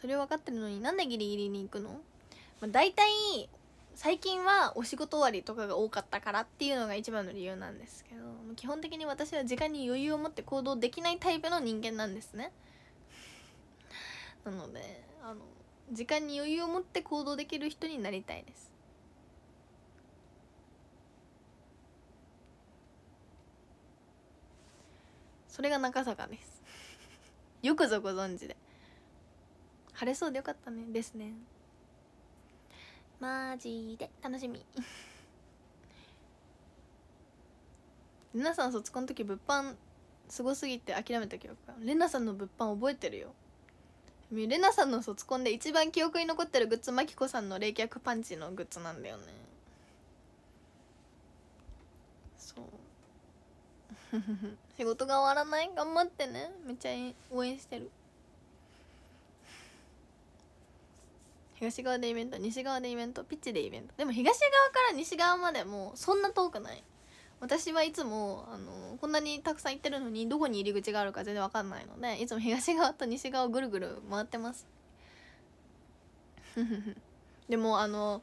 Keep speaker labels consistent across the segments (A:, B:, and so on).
A: それ分かってるのになんでギリギリに行くの、まあ、大体最近はお仕事終わりとかが多かったからっていうのが一番の理由なんですけど基本的に私は時間に余裕を持って行動できないタイプの人間なんですね なのであの時間に余裕を持って行動できる人になりたいですそれが中坂です よくぞご存知で晴れそうでよかったねですねマジで楽しみ玲奈 さん卒コンの時物販すごすぎて諦めた記憶がレナさんの物販覚えてるよレナさんの卒コンで一番記憶に残ってるグッズマキコさんの冷却パンチのグッズなんだよねそう 仕事が終わらない頑張ってねめっちゃ応援してる東側でイベント西側でイベントピッチでイベントでも東側から西側までもそんな遠くない私はいつもあのこんなにたくさん行ってるのにどこに入り口があるか全然分かんないのでいつも東側と西側をぐるぐる回ってます でもあの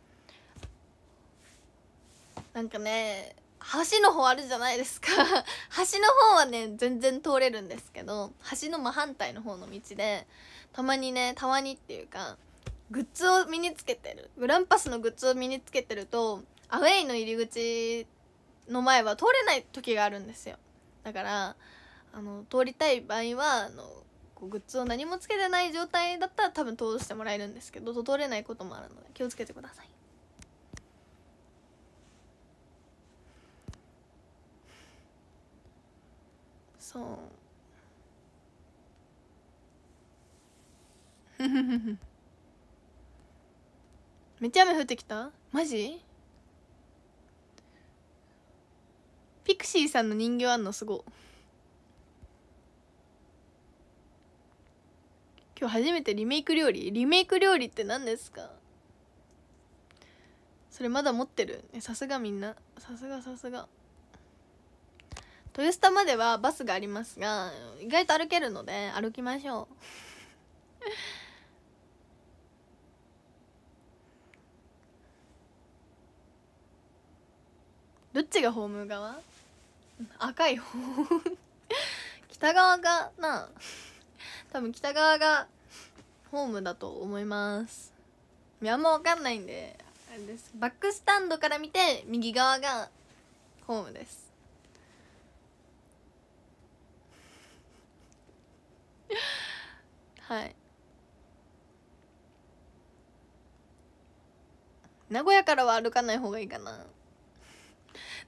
A: なんかね橋の方あるじゃないですか 橋の方はね全然通れるんですけど橋の真反対の方の道でたまにねたまにっていうかグッズを身につけてるグランパスのグッズを身につけてるとアウェイの入り口の前は通れない時があるんですよだからあの通りたい場合はあのグッズを何もつけてない状態だったら多分通してもらえるんですけど通れないこともあるので気をつけてくださいそう めっちゃ雨降ってきたマジピクシーさんの人形あんのすご今日初めてリメイク料理リメイク料理って何ですかそれまだ持ってるさすがみんなさすがさすが豊洲タまではバスがありますが意外と歩けるので歩きましょうどっちがホーム側赤い方北側がな多分北側がホームだと思いますいやあんま分かんないんであれですバックスタンドから見て右側がホームです はい名古屋からは歩かない方がいいかな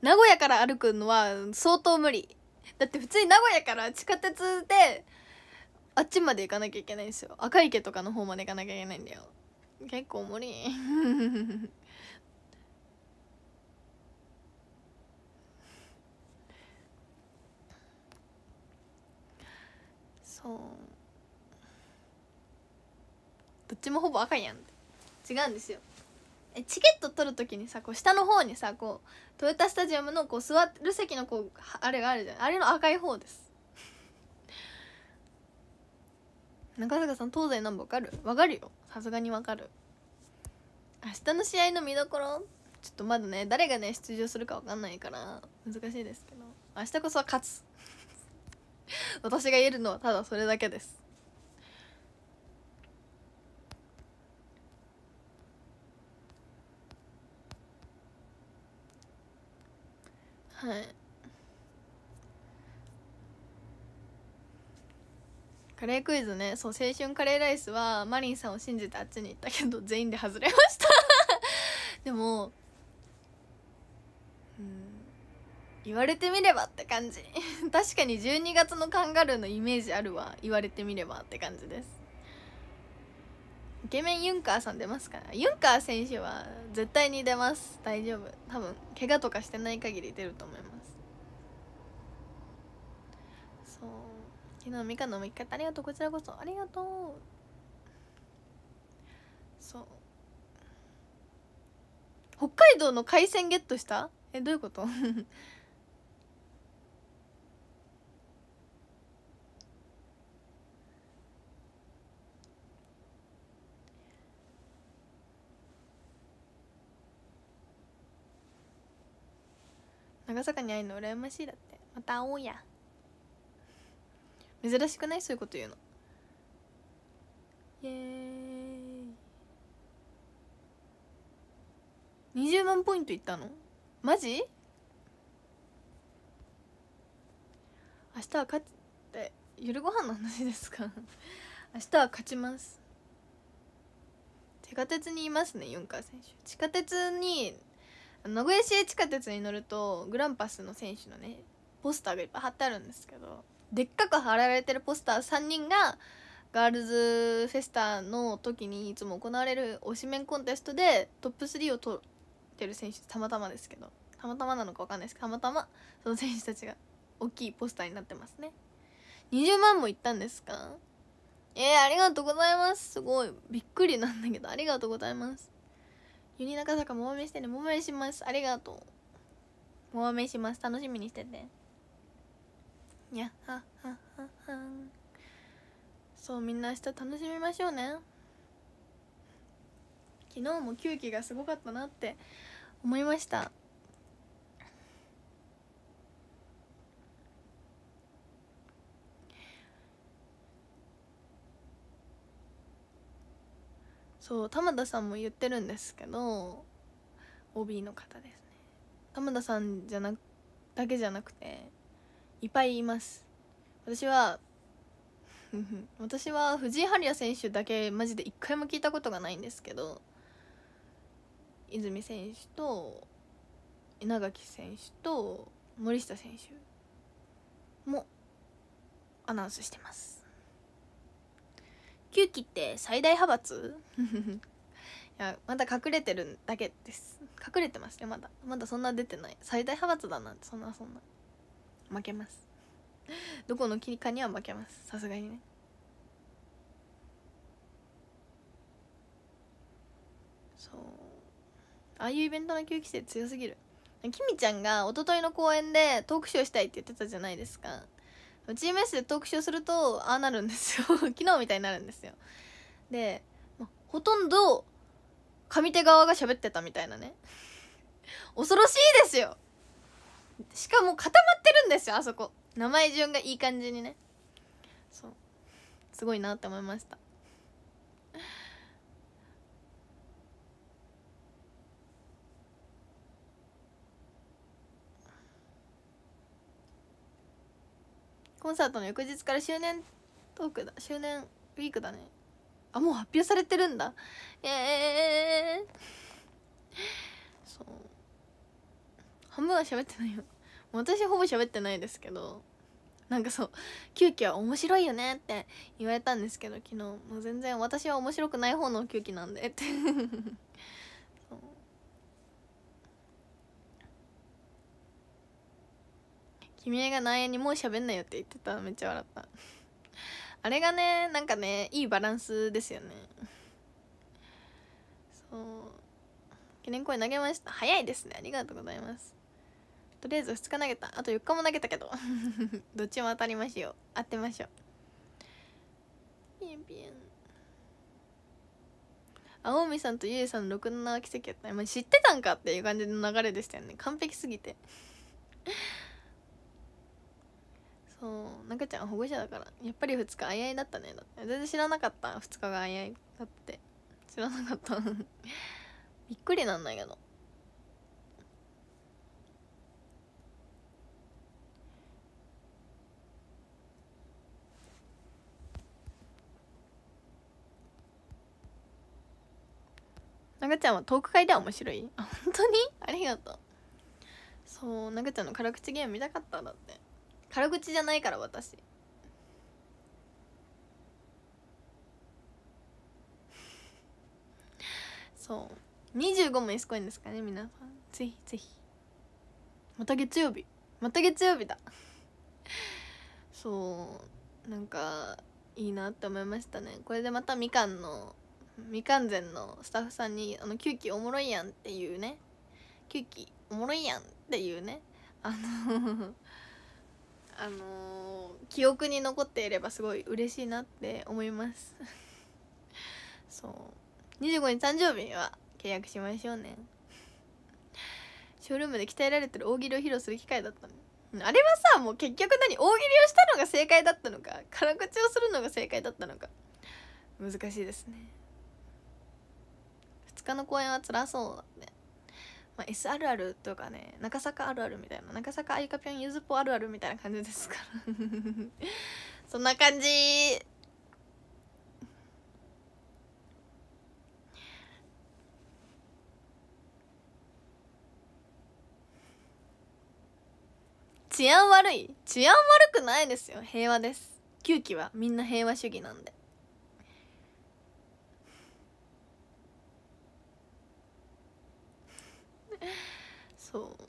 A: 名古屋から歩くのは相当無理だって普通に名古屋から地下鉄であっちまで行かなきゃいけないんですよ赤池とかの方まで行かなきゃいけないんだよ結構無理そうどっちもほぼ赤やん違うんですよえチケット取る時にさこう下の方にさこうトヨタスタジアムのこう座る席のこうあれがあるじゃんあれの赤い方です 中坂さん東西南部わかるわかるよさすがにわかる明日の試合の見どころちょっとまだね誰がね出場するかわかんないから難しいですけど明日こそは勝つ 私が言えるのはただそれだけですレークイズねそう青春カレーライスはマリンさんを信じてあっちに行ったけど全員で外れました でもうん言われてみればって感じ 確かに12月のカンガルーのイメージあるわ言われてみればって感じですイケメンユンカーさん出ますからユンカー選手は絶対に出ます大丈夫多分怪我とかしてない限り出ると思います昨日みかんのむ方ありがとうこちらこそありがとうそう北海道の海鮮ゲットしたえどういうこと 長坂に会えるの羨ましいだってまた会おうや珍しくないそういうこと言うの
B: イエー
A: イ20万ポイントいったのマジ明日は勝って夜ご飯の話ですか 明日は勝ちます地下鉄にいますねユンカー選手地下鉄に名古屋市営地下鉄に乗るとグランパスの選手のねポスターがいっぱい貼ってあるんですけどでっかく貼られてるポスター3人がガールズフェスタの時にいつも行われる推しメンコンテストでトップ3を取ってる選手たまたまですけどたまたまなのか分かんないですけどたまたまその選手たちが大きいポスターになってますね20万もいったんですかえー、ありがとうございますすごいびっくりなんだけどありがとうございますユニ中坂もまめしてねもまめしますありがとうもまめします楽しみにしててにゃははははそうみんな明日楽しみましょうね昨日も休憩がすごかったなって思いましたそう玉田さんも言ってるんですけど OB の方ですね玉田さんじゃなだけじゃなくていっぱいいます私は私は藤井春也選手だけマジで一回も聞いたことがないんですけど泉選手と稲垣選手と森下選手もアナウンスしてます9期って最大派閥 いやまだ隠れてるだけです隠れてますねまだまだそんな出てない最大派閥だなんてそんなそんな負けますどこのキかには負けますさすがにねそうああいうイベントの吸気性強すぎるきみちゃんが一昨日の公演でトークショーしたいって言ってたじゃないですか GMS でトークショーするとああなるんですよ 昨日みたいになるんですよで、ほとんど上手側が喋ってたみたいなね恐ろしいですよしかも固まってるんですよあそこ名前順がいい感じにねそうすごいなって思いましたコンサートの翌日から周年トークだ周年ウィークだねあもう発表されてるんだええー、そう半分は喋ってないよ私ほぼ喋ってないですけどなんかそう急遽面白いよねって言われたんですけど昨日もう全然私は面白くない方の急遽なんでって君江が内縁にもう喋んないよって言ってためっちゃ笑ったあれがねなんかねいいバランスですよねそう記念公演投げました早いですねありがとうございますとりあえず2日投げたあと4日も投げたけど どっちも当たりましょう当てましょうピンピン青海さんとゆえさんの67奇跡やったね、まあ、知ってたんかっていう感じの流れでしたよね完璧すぎて そう中ちゃん保護者だからやっぱり2日あいあいだったねだって全然知らなかった2日があいあいだって知らなかった びっくりなんだけどながちゃんはトーク会では面白いあ本当にありがとうそうながちゃんの辛口ゲーム見たかったんだって辛口じゃないから私そう25もエすコインですかね皆さんぜひぜひまた月曜日また月曜日だそうなんかいいなって思いましたねこれでまたみかんの未完全のスタッフさんに「あのキュウキおもろいやん」っていうね「キュウキおもろいやん」っていうねあのあの記憶に残っていればすごい嬉しいなって思いますそう25日誕生日は契約しましょうねショールームで鍛えられてる大喜利を披露する機会だったのあれはさもう結局何大喜利をしたのが正解だったのか辛口をするのが正解だったのか難しいですね日の公演は辛そうだねまあ、S あるあるとかね中坂あるあるみたいな中坂あいかぴょんゆずぽあるあるみたいな感じですから そんな感じ治安悪い治安悪くないですよ平和です9期はみんな平和主義なんでそう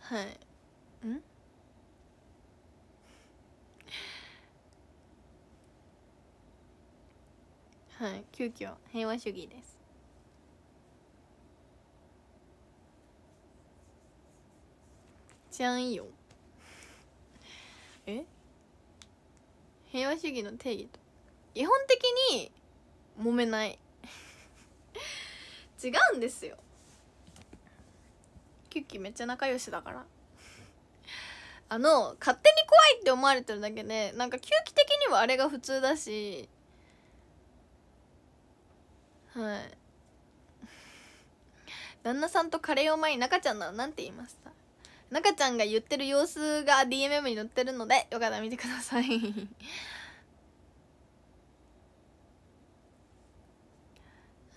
A: はいうんはい急遽平和主義ですゃ安いいよえ平和主義の定義と基本的に揉めない 違うんですよキュッキュめっちゃ仲良しだからあの勝手に怖いって思われてるだけでなんか球技的にはあれが普通だしはい 旦那さんとカレーを前に中ちゃんならなんて言いました中ちゃんが言ってる様子が DMM に載ってるのでよかったら見てください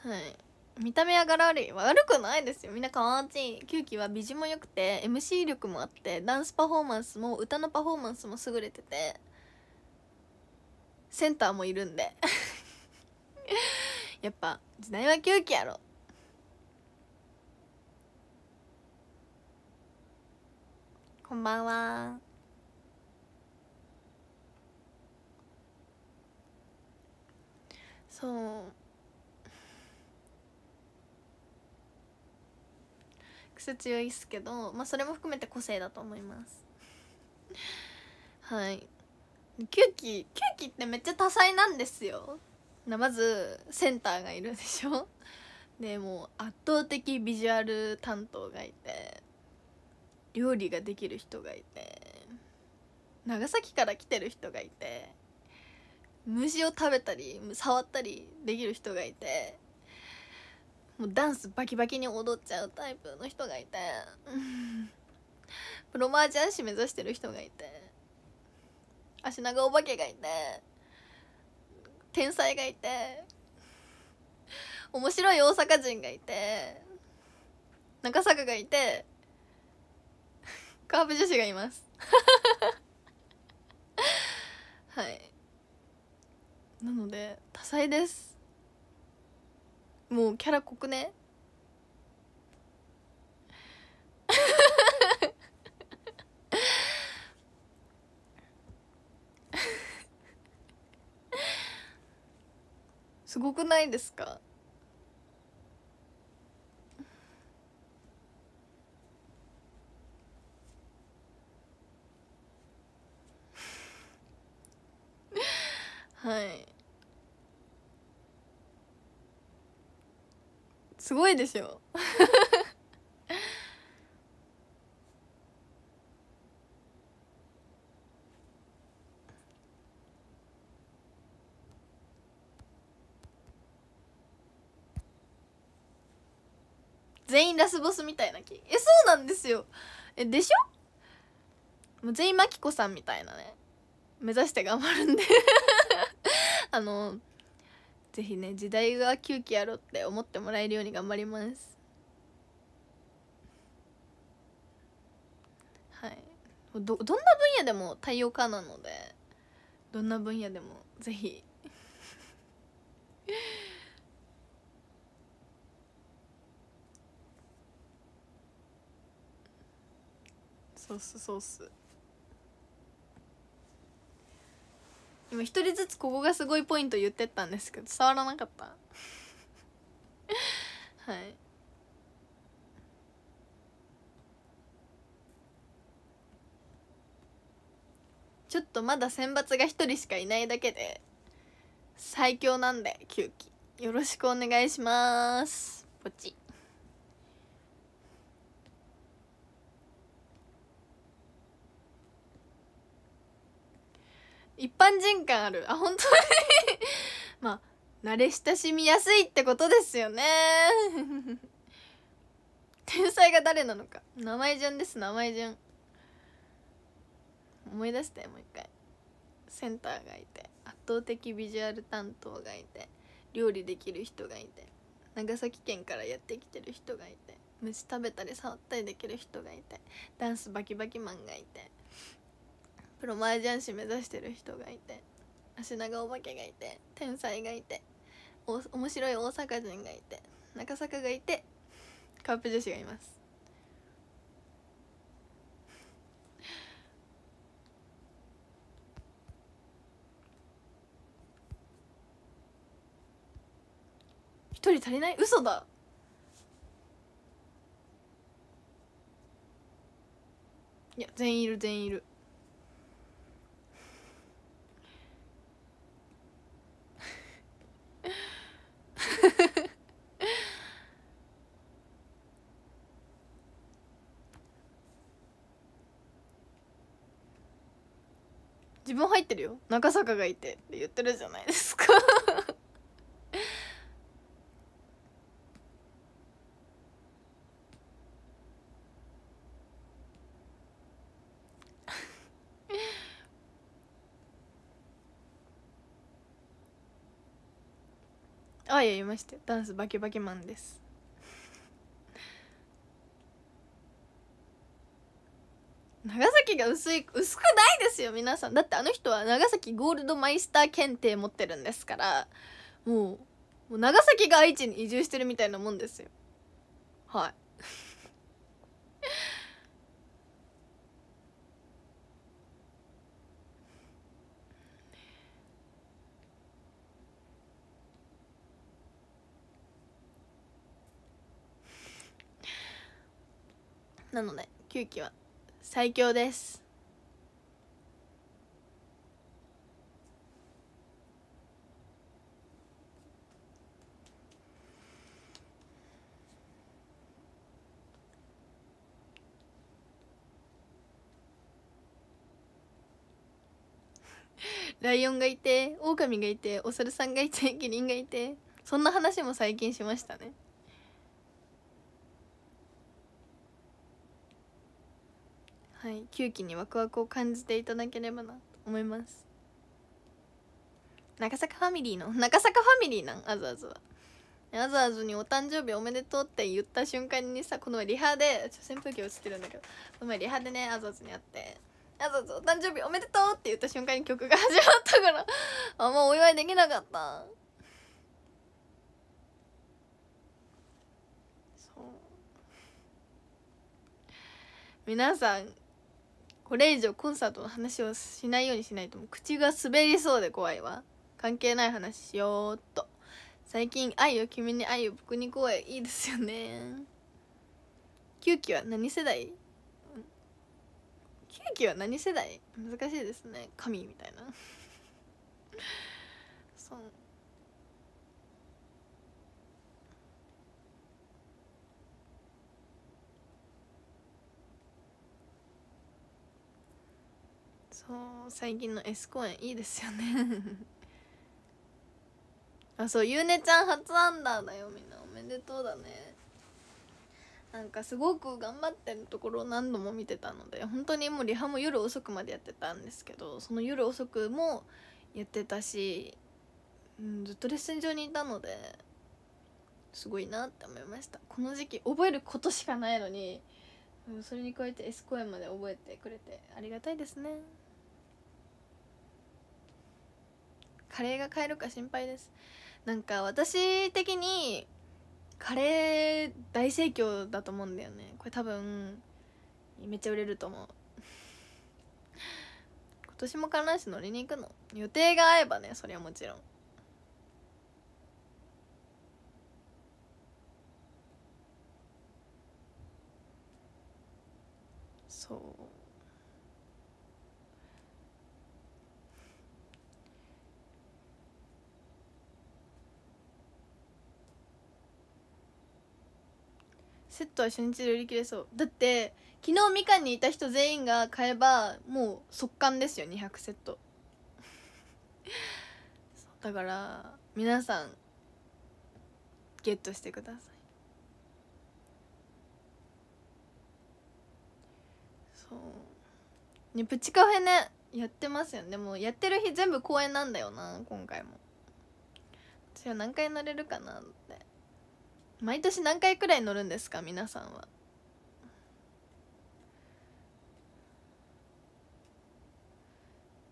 A: はい見た目は柄悪い悪くないですよみんなかわちいキュウキは美人も良くて MC 力もあってダンスパフォーマンスも歌のパフォーマンスも優れててセンターもいるんで やっぱ時代はキュウキやろこんばんはそう癖強いっすけどまあそれも含めて個性だと思いますはいキキキューー、ューキーってめっちゃ多彩なんですよなまずセンターがいるでしょでもう圧倒的ビジュアル担当がいて料理ができる人がいて長崎から来てる人がいて虫を食べたり触ったりできる人がいてもうダンスバキバキに踊っちゃうタイプの人がいてプ ロマージャン師目指してる人がいて足長お化けがいて天才がいて面白い大阪人がいて中坂がいてカープ女子がいます はいなので多彩ですもうキャラ濃くね すごくないですかすごいでしょ全員ラスボスみたいな気えそうなんですよえでしょもう全員マキコさんみたいなね目指して頑張るんで あのぜひね時代が9期やろって思ってもらえるように頑張りますはいどどんな分野でも対応可なのでどんな分野でもぜひ そうっすそうっす今一人ずつここがすごいポイント言ってったんですけど伝わらなかったはいちょっとまだ選抜が一人しかいないだけで最強なんで9期よろしくお願いしますポチ一般人感あるあ本当に まあ慣れ親しみやすいってことですよね 天才が誰なのか名前順です名前順思い出してもう一回センターがいて圧倒的ビジュアル担当がいて料理できる人がいて長崎県からやってきてる人がいて虫食べたり触ったりできる人がいてダンスバキバキマンがいてプロ麻雀師目指してる人がいて足長お化けがいて天才がいてお面白い大阪人がいて中坂がいてカープ女子がいます一人足りない嘘だいや全員いる全員いる分入ってるよ中坂がいてって言ってるじゃないですかあや言いましてダンスバキバキマンです長が薄い薄くないですよ皆さんだってあの人は長崎ゴールドマイスター検定持ってるんですからもうもう長崎が愛知に移住してるみたいなもんですよはいなので9期は最強です ライオンがいてオオカミがいてお猿さんがいてキ リンがいてそんな話も最近しましたねはい9期にワクワクを感じていただければなと思います中坂ファミリーの中坂ファミリーなんあずあずはあずあずに「お誕生日おめでとう」って言った瞬間にさこの前リハでちょ扇風機落ちてるんだけどこの前リハでねあずあずに会って「あずあずお誕生日おめでとう」って言った瞬間に曲が始まったからあんまお祝いできなかったそう皆さんこれ以上コンサートの話をしないようにしないともう口が滑りそうで怖いわ関係ない話しようっと最近「愛を君に愛を僕に怖いいいですよね9期は何世代9期は何世代難しいですね神みたいなそうそう最近の S 公演いいですよね あそうゆうねちゃん初アンダーだよみんなおめでとうだねなんかすごく頑張ってるところを何度も見てたので本当にもうリハも夜遅くまでやってたんですけどその夜遅くもやってたし、うん、ずっとレッスン場にいたのですごいなって思いましたこの時期覚えることしかないのに、うん、それに加えて S 公演まで覚えてくれてありがたいですね。カレーが買えるか心配ですなんか私的にカレー大盛況だと思うんだよねこれ多分めっちゃ売れると思う 今年も観覧車乗りに行くの予定が合えばねそりゃもちろんそうセットは初日で売り切れそうだって昨日みかんにいた人全員が買えばもう速乾ですよ200セット だから皆さんゲットしてくださいそうねプチカフェねやってますよねもうやってる日全部公演なんだよな今回も私は何回乗れるかなって毎年何回くらい乗るんですか皆さんは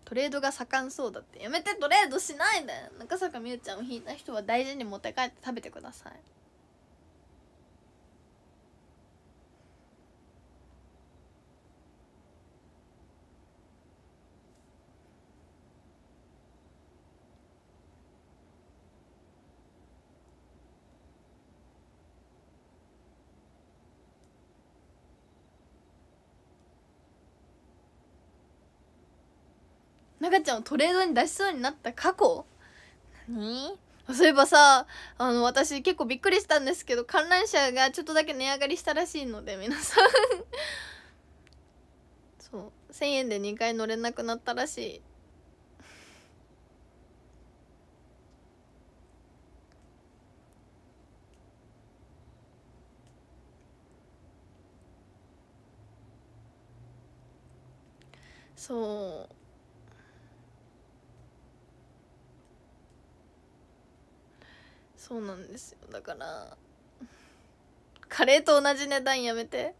A: トレードが盛んそうだってやめてトレードしないで中坂美羽ちゃんを引いた人は大事に持って帰って食べてください中ちゃんをトレードに出しそうになった過去何そういえばさあの私結構びっくりしたんですけど観覧車がちょっとだけ値上がりしたらしいので皆さんそう1000円で2回乗れなくなったらしいそうそうなんですよだからカレーと同じ値段やめて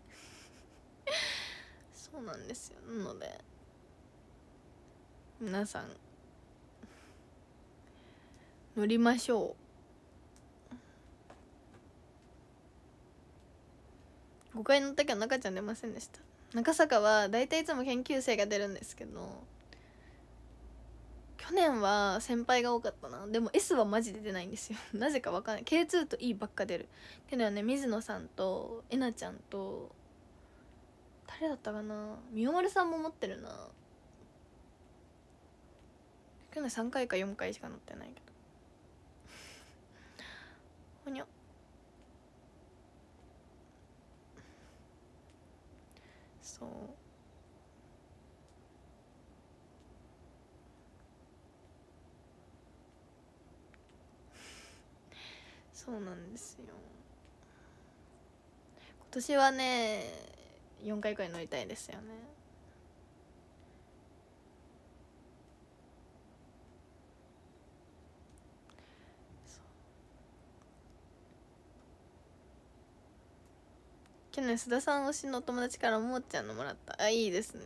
A: そうなんですよなので皆さん乗りましょう5回乗ったけど中ちゃん出ませんでした中坂は大体いつも研究生が出るんですけど去年は先輩が多かったなでも S はマジで出ないんですよ なぜかわかんない K2 と E ばっか出るけどね水野さんとえなちゃんと誰だったかなみおまるさんも持ってるな去年3回か4回しか乗ってないけど ほにゃ
B: そうそう
A: なんですよ今年はね4回くらい乗りたいですよね去年須田さん推しのお友達からももちゃんのもらったあいいですね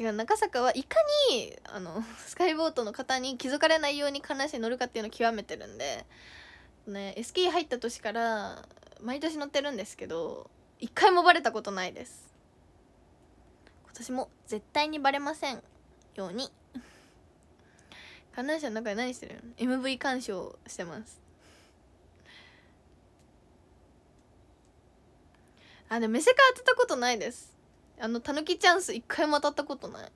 A: 違う中坂はいかにあのスカイボートの方に気づかれないように観覧車に乗るかっていうのを極めてるんでね SK 入った年から毎年乗ってるんですけど一回もバレたことないです今年も絶対にバレませんように観覧車の中で何してるの ?MV 鑑賞してますあでも店セカ当てたことないですあのたぬきチャンス一回も当たったことない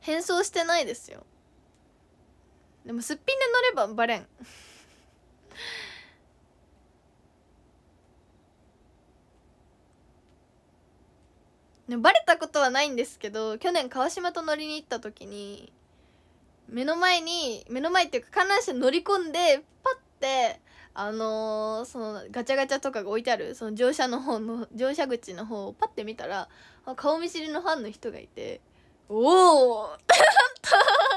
A: 変装してないですよでもすっぴんで乗ればバレんね、バレたことはないんですけど去年川島と乗りに行った時に目の前に目の前っていうか観覧車乗り込んでパッてあのー、そのガチャガチャとかが置いてあるその乗車の方の乗車口の方をパッて見たら顔見知りのファンの人がいて「おお! 」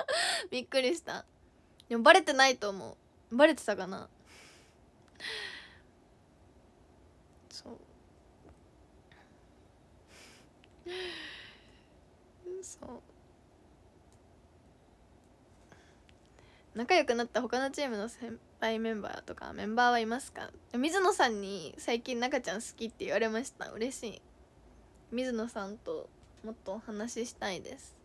A: びっくりした。でもバレてないと思うバレてたかなそうそう仲良くなった他のチームの先輩メンバーとかメンバーはいますか水野さんに最近中ちゃん好きって言われました嬉しい水野さんともっとお話ししたいです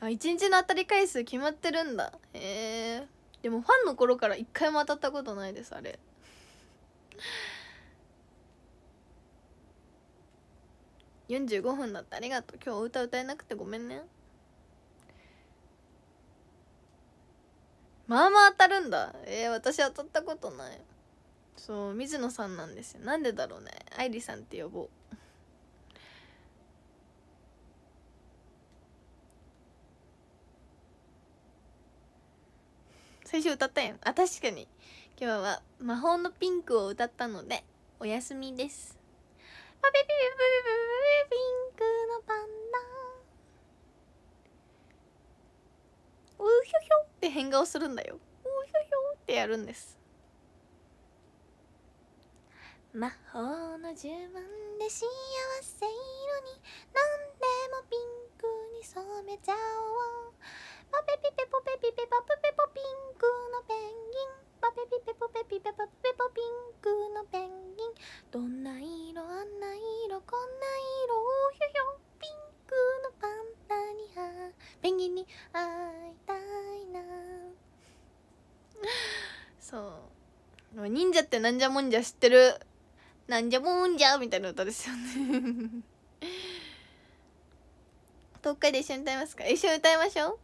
A: あ一日の当たり回数決まってるんだへえでもファンの頃から一回も当たったことないですあれ45分だってありがとう今日お歌歌えなくてごめんねまあまあ当たるんだえー、私当たったことないそう水野さんなんですよなんでだろうね愛梨さんって呼ぼう最初歌ったやんあ確かに今日は「魔法のピンク」を歌ったのでお休みです
B: パピピピピピンクのパンダうひょひょっ
A: て変顔するんだようひょひょってやるんです
B: 魔法の呪文で幸せ色に何でもピン
A: 忍者ってなんじゃもんじゃ知ってるなんじゃもんじゃみたいな歌ですよね東海 で一緒に歌いますか一緒に歌いましょう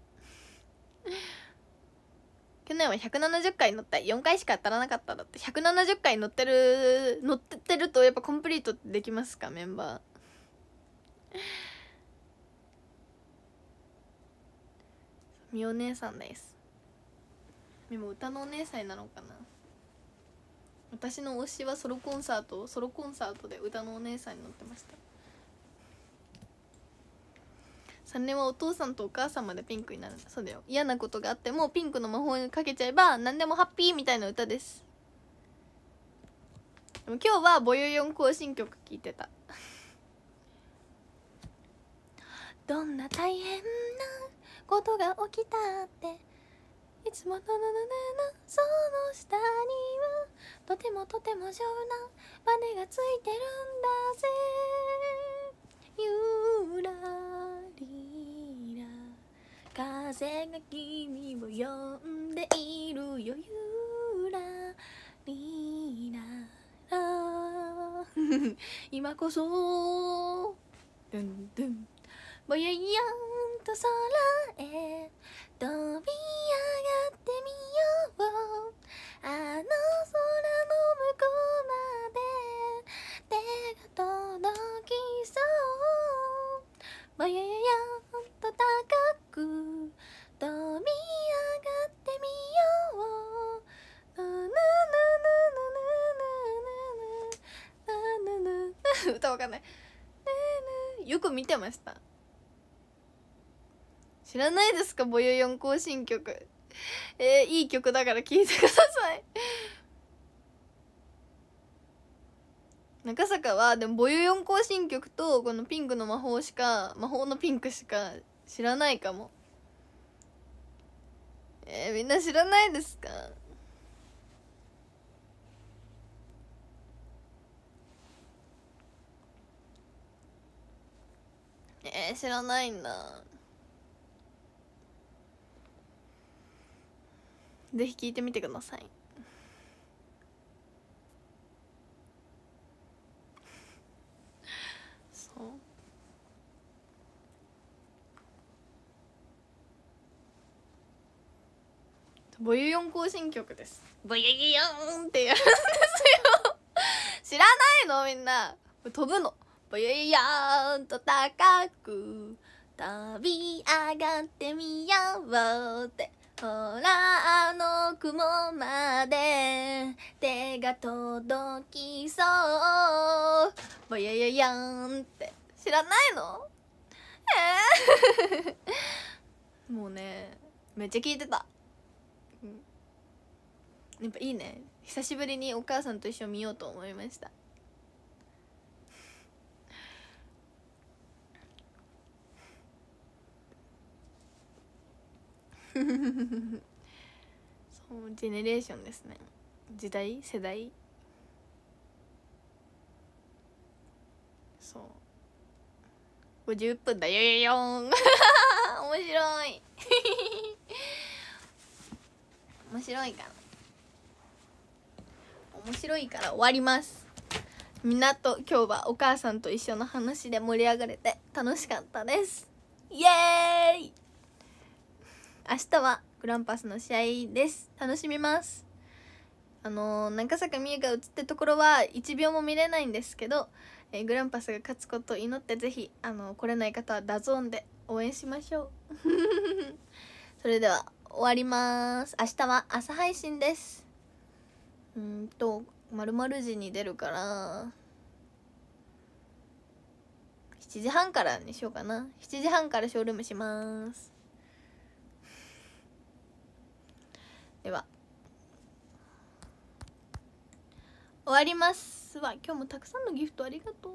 A: 去年は170回乗った4回しか当たらなかっただって170回乗ってる乗ってってるとやっぱコンプリートできますかメンバーみお姉さんですでも歌のお姉さんなのかな私の推しはソロコンサートソロコンサートで歌のお姉さんに乗ってました3年はお父さんとお母さんまでピンクになるそうだよ嫌なことがあってもピンクの魔法にかけちゃえば何でもハッピーみたいな歌ですでも今日は「ボヨヨン行進曲」聴いてた
B: どんな大変なことが起きたっていつもののののその下にはとてもとても丈夫なバネがついてるんだぜゆらりら風が君を呼んでいるよゆらりらら今こそドゥンドゥンぼややんと空へ飛び上がってみようあの空の向こうまで手が届きそうぼやややんと高く飛び上がってみようぬぬぬぬぬぬぬぬぬぬ歌わかんない
A: よく見てました知らないですかぼよよん行進曲えー、いい曲だから聴いてください中坂はでもボユ4行進曲とこのピンクの魔法しか魔法のピンクしか知らないかもえー、みんな知らないですかえー、知らないんだぜひ聞いてみてくださいそうボユヨン更新曲ですボユヨンってやるんですよ知らないのみんな飛ぶのボユヨ
B: ンと高く飛び上がってみようって空の雲まで手
A: が届きそうぼやややんって知らないのえー もうねめっちゃ聞いてた、うん、やっぱいいね久しぶりにお母さんと一緒見ようと思いました そうジェネレーションですね時代世代そう50分だよよよん 面白い 面白いから面白いから終わりますみんなと今日はお母さんと一緒の話で盛り上がれて楽しかったです
B: イエ
A: ーイ明日はグランパスの試合です楽しみますあのー、中坂美優が映ってところは1秒も見れないんですけど、えー、グランパスが勝つことを祈ってぜひ、あのー、来れない方はダゾーンで応援しましょう それでは終わります明日は朝配信ですうんとまるまる時に出るから7時半からにしようかな7時半からショールームしますでは終わりますわ今日もたくさんのギフトありがとう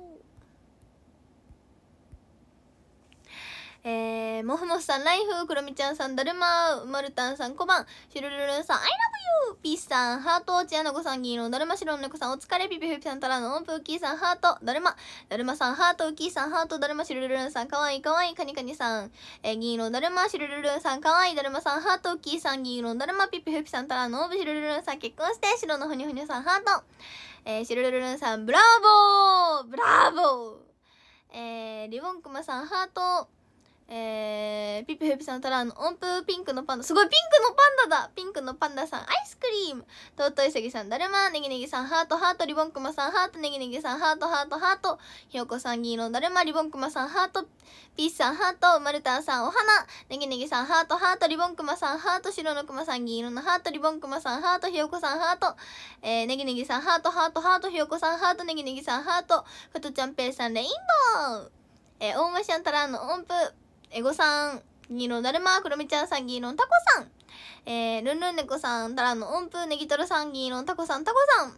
A: ー、もふもふさん、ライフ、クロミちゃんさん、だるま、まるたんさん、こばん、しるるるんさん、アイラブユー、ピースさん、ハート、ちやなこさん、銀色、だるましろのこさん、お疲れ、ピピピさん、たらの、おんぷうきーさん、ハート、だるま、だるまさん、ハート、うきーさん、ハート、だるま、しるるるんさん、かわいい、かわいい、かにかにさん、えー、銀色、だるま、しるるるんさん、かわいい、だるまさん、ハート、うきーさん、銀色、だるま、ピピピさん、たらの、おんぶしるるるんさん、結婚して、しろのほにょほにさん、ハート、えー、しルるるるんさん、ブラボーブラボーえー、リボンクマさん、ハート、えー、ピッピフピさん、たラの音符、ピンクのパンダ。すごい、ピンクのパンダだピンクのパンダさん、アイスクリーム。尊いセギさん、だるま、ネギネギさん、ハート、ハート、リボンクマさん、ハート、ネギネギさん、ハート、ハート、ハート。ひよこさん、銀色、だるま、リボンクマさん、ハート、ピースさん、ハート、マルタンさん、お花。ネギネギさん、ハート、ハート、リボンクマさん、ハート、白のクマさん、銀色のハート、リボンクマさん、ハート、ひよこさん、ハート。えー、ネギネギさん、ハート、ハート、ハート、ひよこさん、ハート、ネギネギさん、ハート。ふとちゃんペイさん、レインボー。えー、大間シャンタラの音符。エゴさん、銀のだるま、ろみちゃんさん、銀のタコさん。えー、ルンルン猫さん、タラの音符、ネギトロさん、銀のタコさん、タコさん。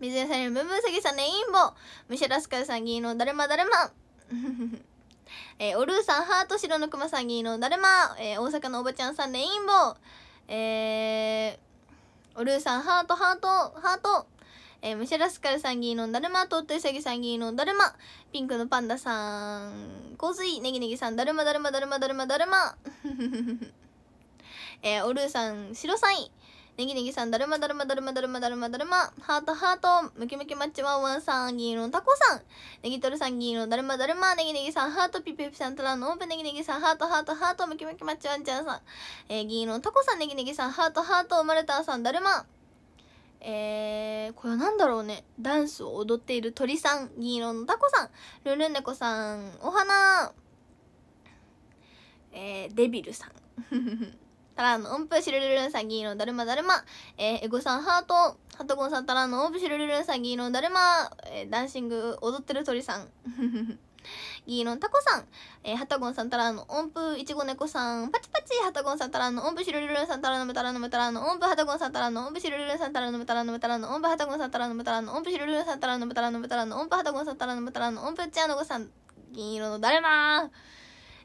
A: 水谷さんにブンブサギさんね、インボ。ムシらラスカさん、銀のだるまだるま。えー、おるーさん、ハート、白のまさん、銀のだるま。えー、大阪のおばちゃんさんね、インボ。えー、おるーさん、ハート、ハート、ハート。えー、ムシェラスカルさん銀のだるま、とッといさぎさん銀のだるま、ピンクのパンダさん、洪水、ネギネギさん、だるまだるまだるまだるまだるま、えー、おるーさん、白サイン、ネギネギさん、だるまだるまだるまだるまだるまハートハート、ムキムキマッチワンワンさん、銀のタコさん、ネギトルさん、銀のだるまだるま、ネギネギさん、ハート、ピピピさん、トランのオープン、ネギネギさん、ハートハートハート、ムキムキマッチワンちゃんさん、えー、銀のタコさん、ネギネギさん、ハートハート、マルターさん、だるま、えー、これは何だろうねダンスを踊っている鳥さん銀色のタコさんルルンネコさんお花えー、デビルさん タラの音符シルルルンさん銀色だるまだるま、えー、エゴさんハートハトコンさんタラの音符シルルルンさん銀色だるま、えー、ダンシング踊ってる鳥さん 銀色のタコさん、えー、ハタゴンさんたらの音符いちご猫さんパチパチハタゴンさんたらの音符シルルルンさんたらのむたらのむたらの音符ハタゴンさんたらの音符シルルルンさんたらのむたらのむたらの音符ハタゴンさんたらのむたらの音符シルルルンさんたらのむたらのむたらの音符ハタゴンさんたらのむたらの音符チアノゴさん銀色のだるま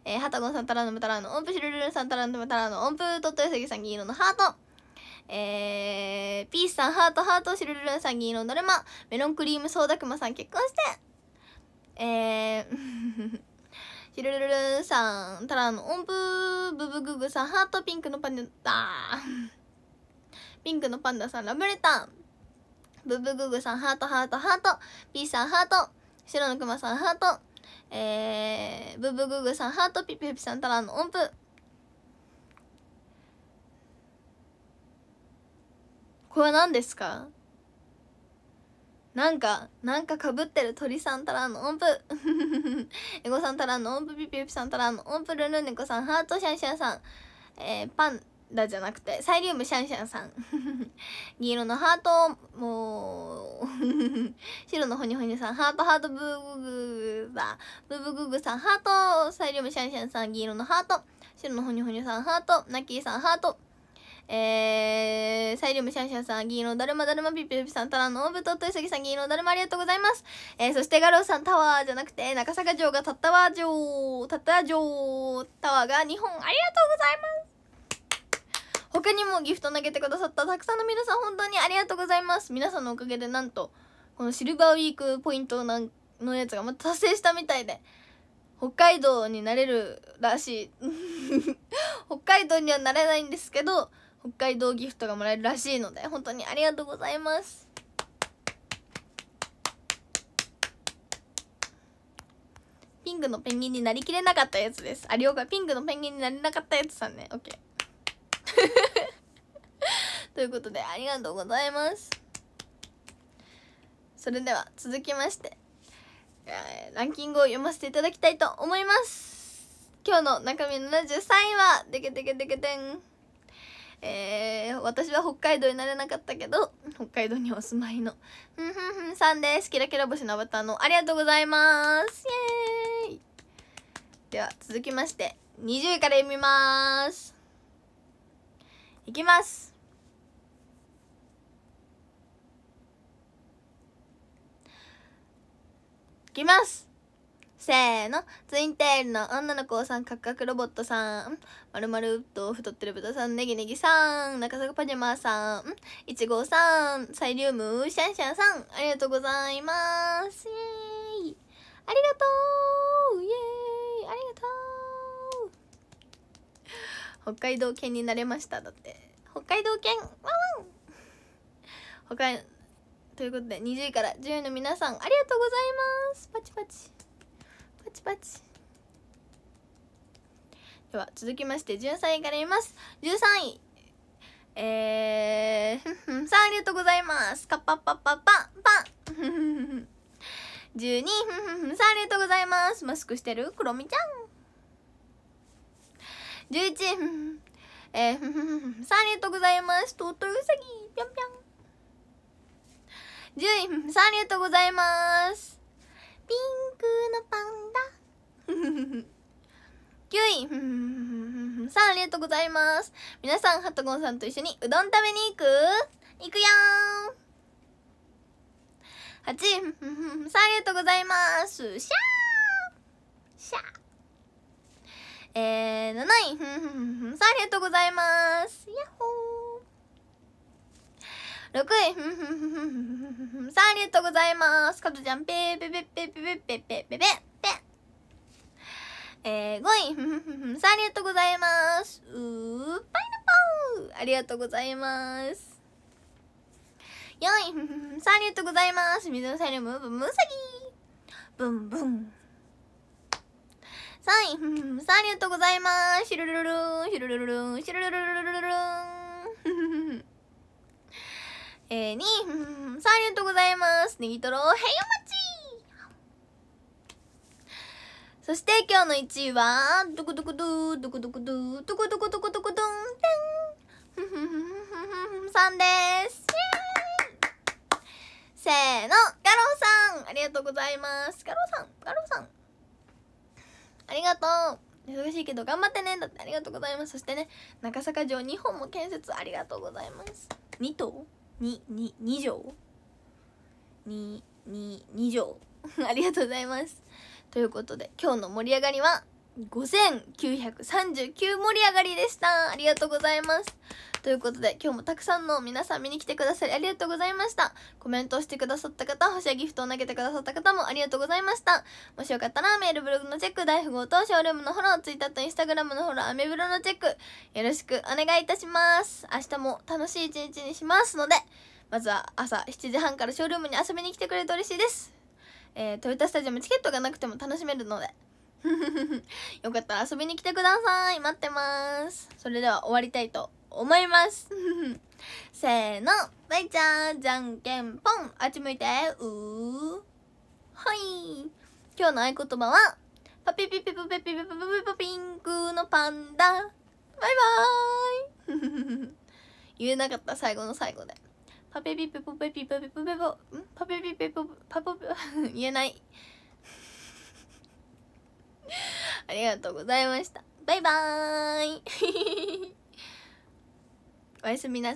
A: ー、ハタゴンさんたらのむたらの音符シルルルンさんたらのむたらの音符トットヨセギさん銀色のハートえー、ピースさんハートハートシルルルンさん銀色のだるまメロンクリームソーダクマさん結婚してえー ひるるるさん、たらの音符、ブブググさん、ハートピンクのパンダ、ピンクのパンダさん、ラブレター、ブブググさん、ハート、ハート、ハート、ピーさん、ハート、白のくまさん、ハート、えー、ブブググさん、ハート、ピピピさん、たらの音符、これは何ですかなんかなんかかぶってる鳥さんたらんの音符 エゴさんたらんの音符ピピピさんたらんの音符ルルネコさんハートシャンシャンさん、えー、パンダじゃなくてサイリウムシャンシャンさん 銀色のハートもう 白のホニホニさんハートハートブーブーブーだブーブーグーーさんハートサイリウムシャンシャンさん銀色のハート白のホニホニさんハートナッキーさんハートえー、サイリウムシャンシャンさん、銀色だるまだるまピピピさん、タラのオブトとイソギさん、銀色だるまありがとうございます。えー、そしてガローさん、タワーじゃなくて、中坂城がたったわ城、たった城、タワーが2本、ありがとうございます。他にもギフト投げてくださったたくさんの皆さん本当にありがとうございます皆さんのおかげでなんとこのシルバーウィークポイントなんのやつがまた達成したみたいで北海道になれるらしい 北海道にはなれないんですけど北海道ギフトがもらえるらしいので本当にありがとうございますピンクのペンギンになりきれなかったやつですありょうがピンクのペンギンになれなかったやつさんね OK ということでありがとうございますそれでは続きましてランキングを読ませていただきたいと思います今日の中身73位はデケデケデケテンえー、私は北海道になれなかったけど北海道にお住まいのふんふんふんさんですキラキラ星のアバターのありがとうございますイエーイでは続きまして20位から読みますいきますいきますせーのツインテールの女の子さんカクカクロボットさんまるまると太ってる豚さんネギネギさん中坂パジャマさんいちごさんサイリウムシャンシャンさんありがとうございますイエーイありがとうイエーイありがとう北海道犬になれましただって北海道犬ワンワン北海ということで20位から10位の皆さんありがとうございますパチパチチパチでは続きまして13位からいます13位えー、さんありがとうございますカッパッパッパッパッパン12さ んありがとうございますマスクしてるクロミちゃん11えー、さんありがとうございますトートウサギぴょんぴょん10位さんありがとうございますピンクのパンダ9位 さあありがとうございます皆さんハトゴンさんと一緒にうどん食べに行く行くよー8位 さあありがとうございますシャー
B: シャーえー、7位さあありがとうございますヤッホー6位、
A: さあ、ありがとうございます。かとちゃん、ぺーぺぺぺぺぺぺぺぺぺぺ。えー、5位、さあ、ありがとうございます。うー、パイナポーありがとうございます。4位、さあ、ありがとうございます。水のサイレム、ブンウサギブンブン。
B: 3位、さあ、ありがとうございます。シュルルルルン、シュルルルルン、シュルルルルルルルン。ふんふんふん。えー、に、
A: さあありがとうございます。ネギトロ、へいお待ちそして今日の1位は、ドクドクドゥ、ドクドクドゥ、ドクドクドクドクドン、テんさんです。せーの、ガロウさんありがとうございます。ガロウさん、ガロウさん。ありがとう。忙しいけど頑張ってねだってありがとうございますそしてね中坂城2本も建設ありがとうございます2棟にに2条にに二条。ありがとうございますということで今日の盛り上がりは5939盛り上がりでしたありがとうございますということで今日もたくさんの皆さん見に来てくださりありがとうございましたコメントをしてくださった方星やギフトを投げてくださった方もありがとうございましたもしよかったらメールブログのチェック大富豪とショールームのフォローツイッターとインスタグラムのフォローアメブロのチェックよろしくお願いいたします明日も楽しい一日にしますのでまずは朝7時半からショールームに遊びに来てくれると嬉しいですえー、トヨタスタジアムチケットがなくても楽しめるので よかったら遊びに来てください待ってますそれでは終わりたいと思います せーのバイちゃんじゃんけんぽんあっち向いてうーはい今日の合言葉はパピピピピピピピピピピンクのパンダバイバーイ 言えなかった最後の最後でパピピピピピピピピピピパピピピピパピピピピピピ ありがとうございましたバイバーイ おやすみなさい